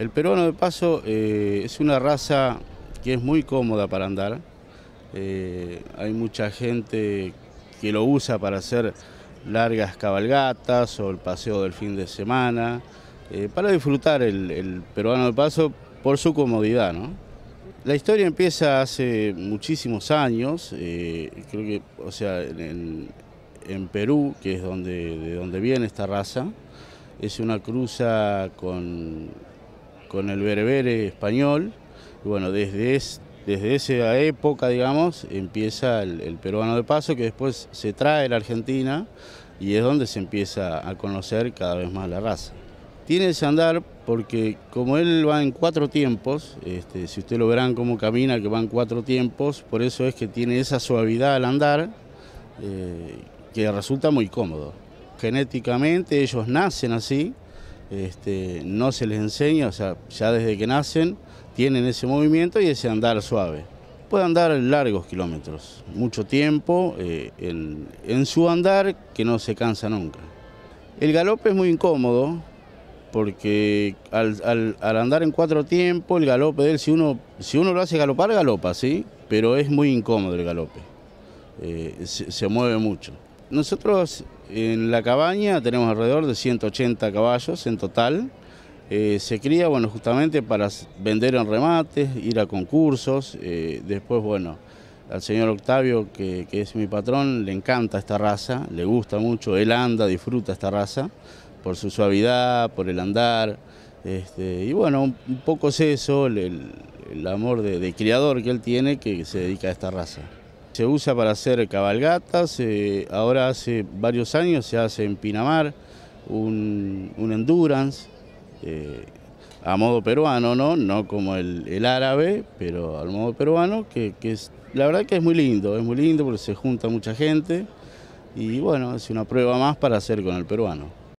El peruano de paso eh, es una raza que es muy cómoda para andar. Eh, hay mucha gente que lo usa para hacer largas cabalgatas o el paseo del fin de semana, eh, para disfrutar el, peruano de paso por su comodidad. La historia empieza hace muchísimos años, creo que, o sea, en, Perú, que es donde, de donde viene esta raza, es una cruza con con el berbere español. Y bueno, desde, desde esa época, digamos, empieza el, peruano de paso, que después se trae a la Argentina y es donde se empieza a conocer cada vez más la raza. Tiene ese andar porque como él va en cuatro tiempos, este, si usted lo verán cómo camina, que va en cuatro tiempos, por eso es que tiene esa suavidad al andar eh, que resulta muy cómodo. Genéticamente ellos nacen así, este, no se les enseña, o sea, ya desde que nacen tienen ese movimiento y ese andar suave. Puede andar largos kilómetros, mucho tiempo eh, en, su andar que no se cansa nunca. El galope es muy incómodo, porque al, andar en cuatro tiempos, el galope de él, si uno, si uno lo hace galopar, galopa, ¿sí? Pero es muy incómodo el galope, eh, se, mueve mucho. Nosotros en la cabaña tenemos alrededor de 180 caballos en total. Eh, se cría, bueno, justamente para vender en remates, ir a concursos. Eh, después, bueno, al señor Octavio, que, es mi patrón, le encanta esta raza, le gusta mucho, él anda, disfruta esta raza, por su suavidad, por el andar. Este, y bueno, un, poco es eso, el, amor de criador que él tiene que se dedica a esta raza. Se usa para hacer cabalgatas, eh, ahora hace varios años se hace en Pinamar un, endurance eh, a modo peruano, ¿no? No como el, árabe, pero al modo peruano, que, que es, la verdad que es muy lindo, es muy lindo porque se junta mucha gente y bueno, es una prueba más para hacer con el peruano.